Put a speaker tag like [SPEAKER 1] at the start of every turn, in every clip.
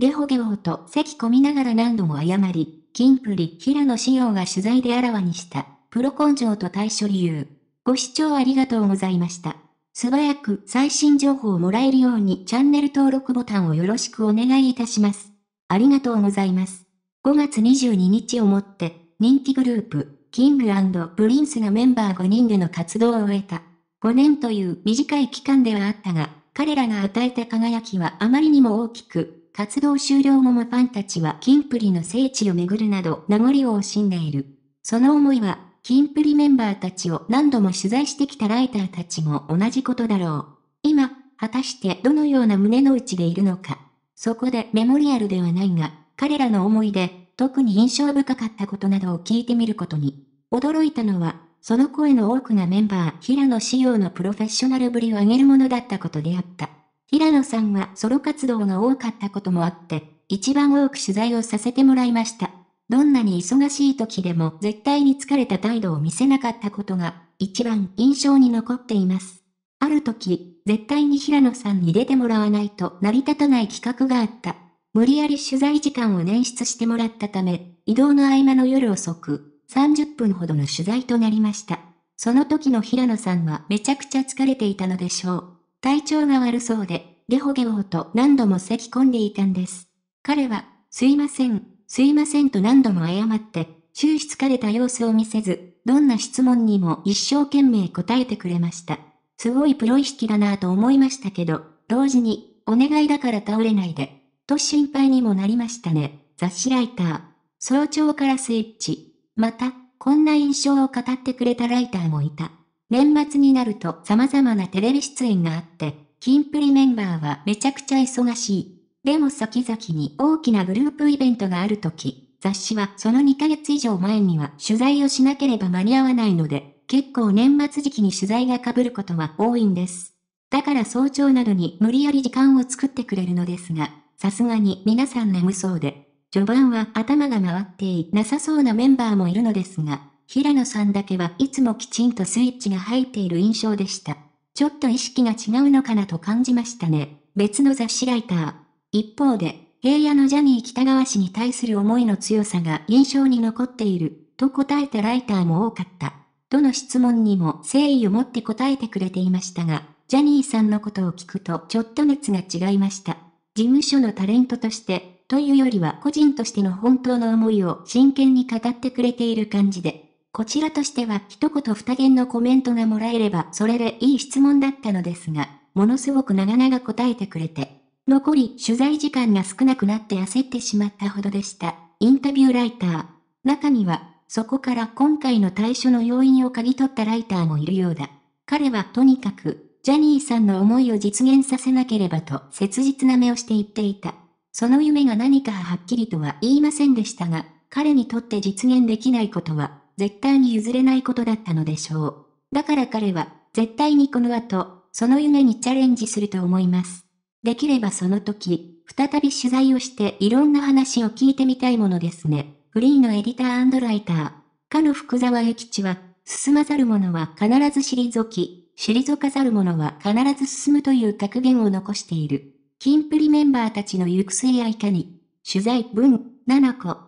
[SPEAKER 1] ゲホゲホと咳込みながら何度も謝り、キンプリ、平野紫耀が取材であらわにした、プロ根性と対処理由。ご視聴ありがとうございました。素早く最新情報をもらえるようにチャンネル登録ボタンをよろしくお願いいたします。ありがとうございます。5月22日をもって、人気グループ、キングプリンスがメンバー5人での活動を終えた。5年という短い期間ではあったが、彼らが与えた輝きはあまりにも大きく、活動終了後もファンたちはキンプリの聖地を巡るなど名残を惜しんでいる。その思いは、キンプリメンバーたちを何度も取材してきたライターたちも同じことだろう。今、果たしてどのような胸の内でいるのか。そこでメモリアルではないが、彼らの思い出、特に印象深かったことなどを聞いてみることに。驚いたのは、その声の多くがメンバー、平野仕様のプロフェッショナルぶりを上げるものだったことであった。平野さんはソロ活動が多かったこともあって、一番多く取材をさせてもらいました。どんなに忙しい時でも絶対に疲れた態度を見せなかったことが、一番印象に残っています。ある時、絶対に平野さんに出てもらわないと成り立たない企画があった。無理やり取材時間を捻出してもらったため、移動の合間の夜遅く、30分ほどの取材となりました。その時の平野さんはめちゃくちゃ疲れていたのでしょう。体調が悪そうで、ゲホゲホと何度も咳き込んでいたんです。彼は、すいません、すいませんと何度も謝って、終始疲れた様子を見せず、どんな質問にも一生懸命答えてくれました。すごいプロ意識だなぁと思いましたけど、同時に、お願いだから倒れないで、と心配にもなりましたね。雑誌ライター。早朝からスイッチ。また、こんな印象を語ってくれたライターもいた。年末になると様々なテレビ出演があって、キンプリメンバーはめちゃくちゃ忙しい。でも先々に大きなグループイベントがあるとき、雑誌はその2ヶ月以上前には取材をしなければ間に合わないので、結構年末時期に取材が被ることは多いんです。だから早朝などに無理やり時間を作ってくれるのですが、さすがに皆さん眠そうで、序盤は頭が回っていなさそうなメンバーもいるのですが、平野さんだけはいつもきちんとスイッチが入っている印象でした。ちょっと意識が違うのかなと感じましたね。別の雑誌ライター。一方で、平野のジャニー北川氏に対する思いの強さが印象に残っている、と答えたライターも多かった。どの質問にも誠意を持って答えてくれていましたが、ジャニーさんのことを聞くとちょっと熱が違いました。事務所のタレントとして、というよりは個人としての本当の思いを真剣に語ってくれている感じで、こちらとしては一言二言のコメントがもらえればそれでいい質問だったのですが、ものすごく長々答えてくれて、残り取材時間が少なくなって焦ってしまったほどでした。インタビューライター。中には、そこから今回の対処の要因を嗅ぎ取ったライターもいるようだ。彼はとにかく、ジャニーさんの思いを実現させなければと切実な目をして言っていた。その夢が何かはっきりとは言いませんでしたが、彼にとって実現できないことは絶対に譲れないことだったのでしょう。だから彼は、絶対にこの後、その夢にチャレンジすると思います。できればその時、再び取材をしていろんな話を聞いてみたいものですね。フリーのエディターライター、かの福沢諭吉は、進まざる者は必ず退き、退かざる者は必ず進むという格言を残している。キンプリメンバーたちの行く末やいかに、取材文、七子、愛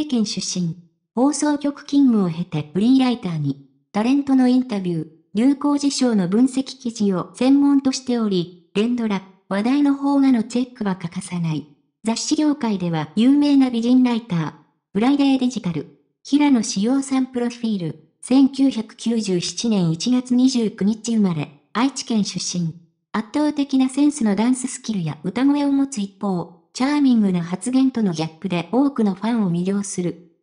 [SPEAKER 1] 媛県出身。放送局勤務を経てフリーライターに、タレントのインタビュー、流行事象の分析記事を専門としており、連ドラ、話題の方がのチェックは欠かさない。雑誌業界では有名な美人ライター、フライデーデジタル、平野志陽さんプロフィール、1997年1月29日生まれ、愛知県出身。圧倒的なセンスのダンススキルや歌声を持つ一方、チャーミングな発言とのギャップで多くのファンを魅了する。